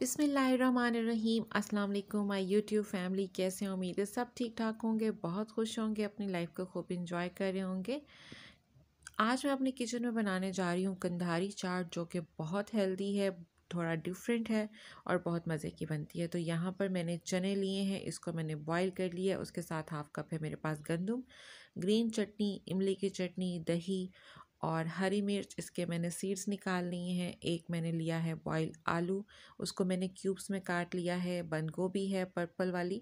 बिसमीम अस्सलाम my YouTube family कैसे उम्मीद है सब ठीक ठाक होंगे बहुत खुश होंगे अपनी लाइफ को खूब इंजॉय कर रहे होंगे आज मैं अपने किचन में बनाने जा रही हूँ कंधारी चाट जो कि बहुत हेल्दी है थोड़ा डिफरेंट है और बहुत मज़े की बनती है तो यहाँ पर मैंने चने लिए हैं इसको मैंने बॉईल कर लिया उसके साथ हाफ कप है मेरे पास गंदम ग्रीन चटनी इमली की चटनी दही और हरी मिर्च इसके मैंने सीड्स निकाल लिए हैं एक मैंने लिया है बॉयल आलू उसको मैंने क्यूब्स में काट लिया है बंद गोभी है पर्पल वाली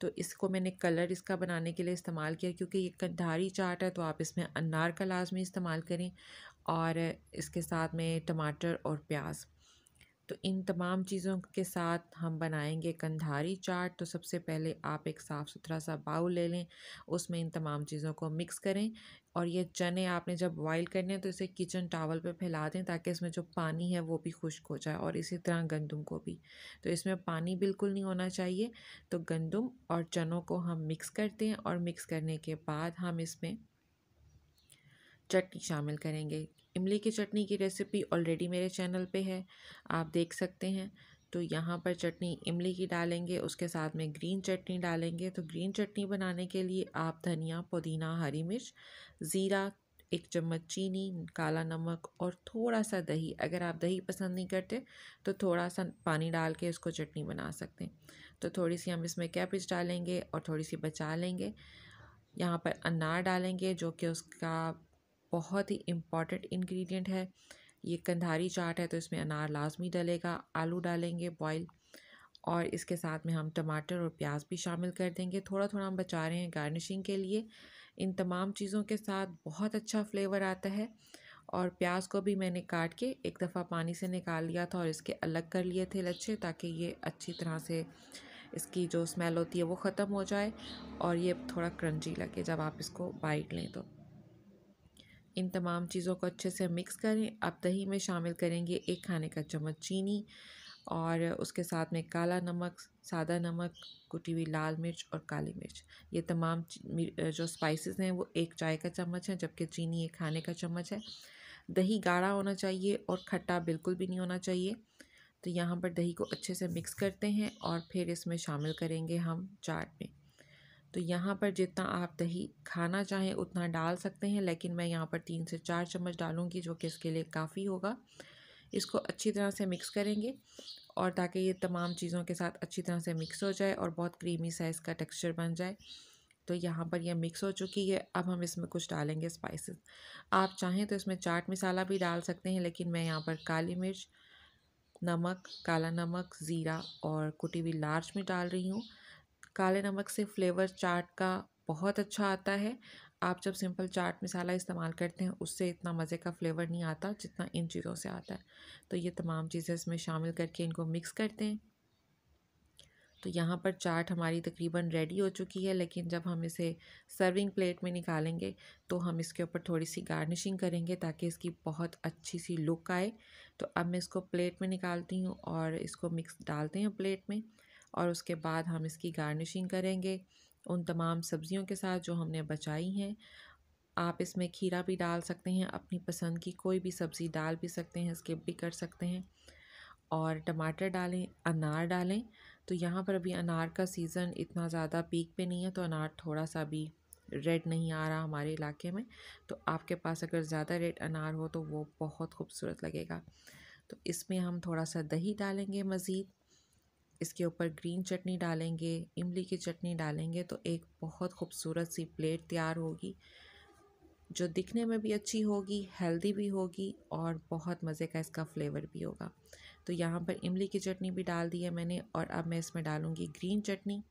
तो इसको मैंने कलर इसका बनाने के लिए इस्तेमाल किया क्योंकि ये कंधारी चाट है तो आप इसमें अनार का लाजमी इस्तेमाल करें और इसके साथ में टमाटर और प्याज़ तो इन तमाम चीज़ों के साथ हम बनाएंगे कंधारी चाट तो सबसे पहले आप एक साफ़ सुथरा सा बाउल ले लें उसमें इन तमाम चीज़ों को मिक्स करें और ये चने आपने जब बॉयल करने हैं तो इसे किचन टावल पे फैला दें ताकि इसमें जो पानी है वो भी खुश्क हो जाए और इसी तरह गंदम को भी तो इसमें पानी बिल्कुल नहीं होना चाहिए तो गंदम और चनों को हम मिक्स करते हैं और मिक्स करने के बाद हम इसमें चटनी शामिल करेंगे इमली की चटनी की रेसिपी ऑलरेडी मेरे चैनल पे है आप देख सकते हैं तो यहाँ पर चटनी इमली की डालेंगे उसके साथ में ग्रीन चटनी डालेंगे तो ग्रीन चटनी बनाने के लिए आप धनिया पुदीना हरी मिर्च ज़ीरा एक चम्मच चीनी काला नमक और थोड़ा सा दही अगर आप दही पसंद नहीं करते तो थोड़ा सा पानी डाल के इसको चटनी बना सकते हैं तो थोड़ी सी हम इसमें कैपिच डालेंगे और थोड़ी सी बचा लेंगे यहाँ पर अनार डालेंगे जो कि उसका बहुत ही इम्पॉर्टेंट इन्ग्रीडियंट है ये कंधारी चाट है तो इसमें अनार लाजमी डलेगा आलू डालेंगे बॉयल और इसके साथ में हम टमाटर और प्याज भी शामिल कर देंगे थोड़ा थोड़ा हम बचा रहे हैं गार्निशिंग के लिए इन तमाम चीज़ों के साथ बहुत अच्छा फ्लेवर आता है और प्याज को भी मैंने काट के एक दफ़ा पानी से निकाल लिया था और इसके अलग कर लिए थे लच्छे ताकि ये अच्छी तरह से इसकी जो स्मेल होती है वो ख़त्म हो जाए और ये थोड़ा क्रंची लगे जब आप इसको बाइट लें तो इन तमाम चीज़ों को अच्छे से मिक्स करें अब दही में शामिल करेंगे एक खाने का चम्मच चीनी और उसके साथ में काला नमक सादा नमक कुटी हुई लाल मिर्च और काली मिर्च ये तमाम जो स्पाइसेस हैं वो एक चाय का चम्मच है जबकि चीनी एक खाने का चम्मच है दही गाढ़ा होना चाहिए और खट्टा बिल्कुल भी नहीं होना चाहिए तो यहाँ पर दही को अच्छे से मिक्स करते हैं और फिर इसमें शामिल करेंगे हम चाट में तो यहाँ पर जितना आप दही खाना चाहें उतना डाल सकते हैं लेकिन मैं यहाँ पर तीन से चार चम्मच डालूँगी जो कि इसके लिए काफ़ी होगा इसको अच्छी तरह से मिक्स करेंगे और ताकि ये तमाम चीज़ों के साथ अच्छी तरह से मिक्स हो जाए और बहुत क्रीमी साइज का टेक्सचर बन जाए तो यहाँ पर यह मिक्स हो चुकी है अब हम इसमें कुछ डालेंगे स्पाइसेस आप चाहें तो इसमें चाट मसाला भी डाल सकते हैं लेकिन मैं यहाँ पर काली मिर्च नमक काला नमक ज़ीरा और कुटी हुई लार्च में डाल रही हूँ काले नमक से फ्लेवर चाट का बहुत अच्छा आता है आप जब सिंपल चाट मसाला इस्तेमाल करते हैं उससे इतना मज़े का फ्लेवर नहीं आता जितना इन चीज़ों से आता है तो ये तमाम चीज़ें इसमें शामिल करके इनको मिक्स करते हैं तो यहाँ पर चाट हमारी तकरीबन रेडी हो चुकी है लेकिन जब हम इसे सर्विंग प्लेट में निकालेंगे तो हम इसके ऊपर थोड़ी सी गार्निशिंग करेंगे ताकि इसकी बहुत अच्छी सी लुक आए तो अब मैं इसको प्लेट में निकालती हूँ और इसको मिक्स डालते हैं प्लेट में और उसके बाद हम इसकी गार्निशिंग करेंगे उन तमाम सब्ज़ियों के साथ जो हमने बचाई हैं आप इसमें खीरा भी डाल सकते हैं अपनी पसंद की कोई भी सब्ज़ी डाल भी सकते हैं स्किप भी कर सकते हैं और टमाटर डालें अनार डालें तो यहाँ पर अभी अनार का सीज़न इतना ज़्यादा पीक पे नहीं है तो अनार थोड़ा सा भी रेड नहीं आ रहा हमारे इलाके में तो आपके पास अगर ज़्यादा रेड अनार हो तो वो बहुत खूबसूरत लगेगा तो इसमें हम थोड़ा सा दही डालेंगे मज़ीद इसके ऊपर ग्रीन चटनी डालेंगे इमली की चटनी डालेंगे तो एक बहुत खूबसूरत सी प्लेट तैयार होगी जो दिखने में भी अच्छी होगी हेल्दी भी होगी और बहुत मज़े का इसका फ्लेवर भी होगा तो यहाँ पर इमली की चटनी भी डाल दी है मैंने और अब मैं इसमें डालूँगी ग्रीन चटनी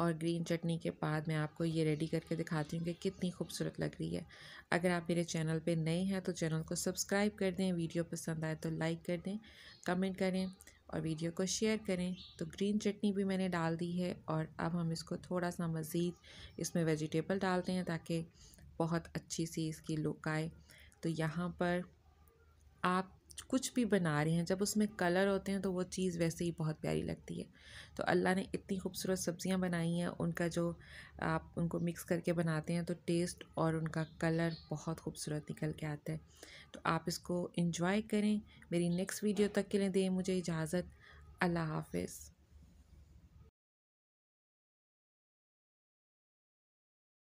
और ग्रीन चटनी के बाद मैं आपको ये रेडी करके दिखाती हूँ कि कितनी खूबसूरत लग रही है अगर आप मेरे चैनल पे नए हैं तो चैनल को सब्सक्राइब कर दें वीडियो पसंद आए तो लाइक कर दें कमेंट करें और वीडियो को शेयर करें तो ग्रीन चटनी भी मैंने डाल दी है और अब हम इसको थोड़ा सा मज़ीद इसमें वेजिटेबल डालते हैं ताकि बहुत अच्छी सी इसकी लुक आए तो यहाँ पर आप कुछ भी बना रहे हैं जब उसमें कलर होते हैं तो वो चीज़ वैसे ही बहुत प्यारी लगती है तो अल्लाह ने इतनी खूबसूरत सब्ज़ियाँ बनाई हैं उनका जो आप उनको मिक्स करके बनाते हैं तो टेस्ट और उनका कलर बहुत खूबसूरत निकल के आता है तो आप इसको इन्जॉय करें मेरी नेक्स्ट वीडियो तक के लिए दें मुझे इजाज़त अल्लाह हाफिज़